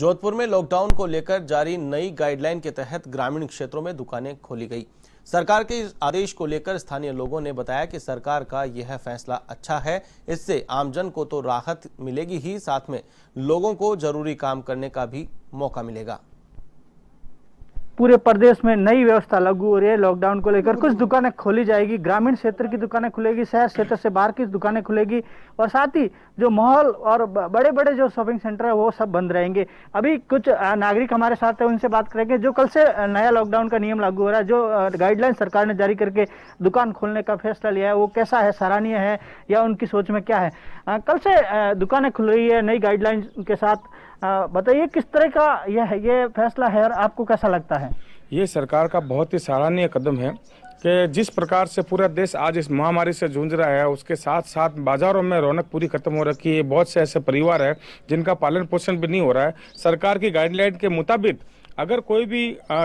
जोधपुर में लॉकडाउन को लेकर जारी नई गाइडलाइन के तहत ग्रामीण क्षेत्रों में दुकानें खोली गई सरकार के इस आदेश को लेकर स्थानीय लोगों ने बताया कि सरकार का यह फैसला अच्छा है इससे आमजन को तो राहत मिलेगी ही साथ में लोगों को जरूरी काम करने का भी मौका मिलेगा पूरे प्रदेश में नई व्यवस्था लागू हो रही है लॉकडाउन को लेकर कुछ दुकानें खोली जाएगी ग्रामीण क्षेत्र की दुकानें खुलेगी शहर क्षेत्र से बाहर की दुकानें खुलेगी और साथ ही जो मॉल और बड़े बड़े जो शॉपिंग सेंटर है वो सब बंद रहेंगे अभी कुछ नागरिक हमारे साथ हैं उनसे बात करेंगे जो कल से नया लॉकडाउन का नियम लागू हो रहा है जो गाइडलाइन सरकार ने जारी करके दुकान खोलने का फैसला लिया है वो कैसा है सराहनीय है या उनकी सोच में क्या है कल से दुकानें खुल रही है नई गाइडलाइन के साथ बताइए किस तरह का यह है ये फैसला है और आपको कैसा लगता है ये सरकार का बहुत ही सराहनीय कदम है कि जिस प्रकार से पूरा देश आज इस महामारी से जूझ रहा है उसके साथ साथ बाज़ारों में रौनक पूरी खत्म हो रखी है बहुत से ऐसे परिवार है जिनका पालन पोषण भी नहीं हो रहा है सरकार की गाइडलाइन के मुताबिक अगर कोई भी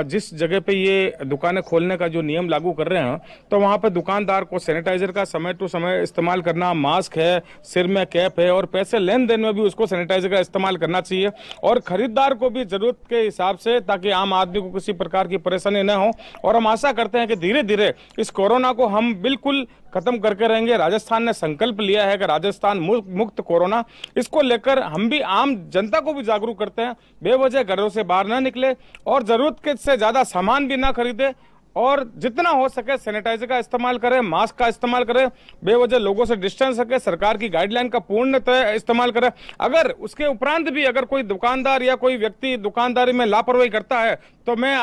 जिस जगह पे ये दुकानें खोलने का जो नियम लागू कर रहे हैं तो वहाँ पर दुकानदार को सैनिटाइजर का समय टू समय इस्तेमाल करना मास्क है सिर में कैप है और पैसे लेन देन में भी उसको सैनिटाइजर का इस्तेमाल करना चाहिए और खरीदार को भी जरूरत के हिसाब से ताकि आम आदमी को किसी प्रकार की परेशानी न हो और हम आशा करते हैं कि धीरे धीरे इस कोरोना को हम बिल्कुल खत्म करके रहेंगे राजस्थान ने संकल्प लिया है कि राजस्थान मुक्त कोरोना इसको लेकर हम भी आम जनता को भी जागरूक करते हैं बेवजह घरों से बाहर ना निकले और जरूरत से ज्यादा सामान भी ना खरीदे और जितना हो सके सैनिटाइजर का इस्तेमाल करें मास्क का इस्तेमाल करें बेवजह लोगों से डिस्टेंस रखें सरकार की गाइडलाइन का पूर्णतः इस्तेमाल करें अगर उसके उपरांत भी अगर कोई दुकानदार या कोई व्यक्ति दुकानदारी में लापरवाही करता है तो मैं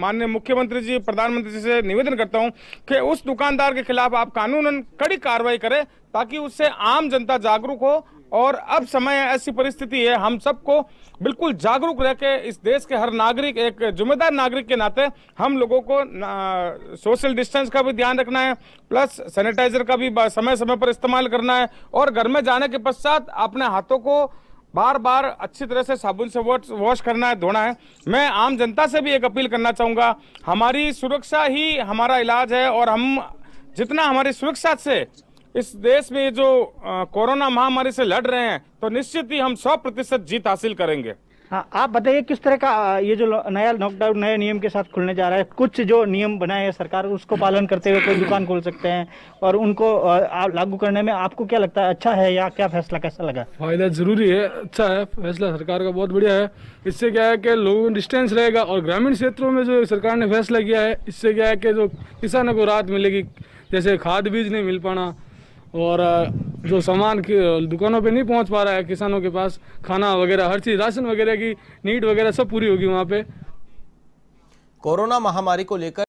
माननीय मुख्यमंत्री जी प्रधानमंत्री जी से निवेदन करता हूँ कि उस दुकानदार के खिलाफ आप कानूनन कड़ी कार्रवाई करें ताकि उससे आम जनता जागरूक हो और अब समय ऐसी परिस्थिति है हम सबको बिल्कुल जागरूक रह के इस देश के हर नागरिक एक जिम्मेदार नागरिक के नाते हम लोगों को सोशल डिस्टेंस का भी ध्यान रखना है प्लस सैनिटाइजर का भी समय समय पर इस्तेमाल करना है और घर में जाने के पश्चात अपने हाथों को बार बार अच्छी तरह से साबुन से वॉश करना है धोना है मैं आम जनता से भी एक अपील करना चाहूँगा हमारी सुरक्षा ही हमारा इलाज है और हम जितना हमारी सुरक्षा से इस देश में जो कोरोना महामारी से लड़ रहे हैं तो निश्चित ही हम सौ प्रतिशत जीत हासिल करेंगे हाँ आप बताइए किस तरह का ये जो नया लॉकडाउन नए नियम के साथ खुलने जा रहा है कुछ जो नियम बनाए हैं सरकार उसको पालन करते हुए कोई दुकान खोल सकते हैं और उनको लागू करने में आपको क्या लगता है अच्छा है या क्या फैसला कैसा लगा फायदा जरूरी है अच्छा है फैसला सरकार का बहुत बढ़िया है इससे क्या है की लोगों में डिस्टेंस रहेगा और ग्रामीण क्षेत्रों में जो सरकार ने फैसला किया है इससे क्या है कि जो किसानों को राहत मिलेगी जैसे खाद बीज नहीं मिल पाना और जो सामान की दुकानों पे नहीं पहुंच पा रहा है किसानों के पास खाना वगैरह हर चीज़ राशन वगैरह की नीड वगैरह सब पूरी होगी वहाँ पे कोरोना महामारी को लेकर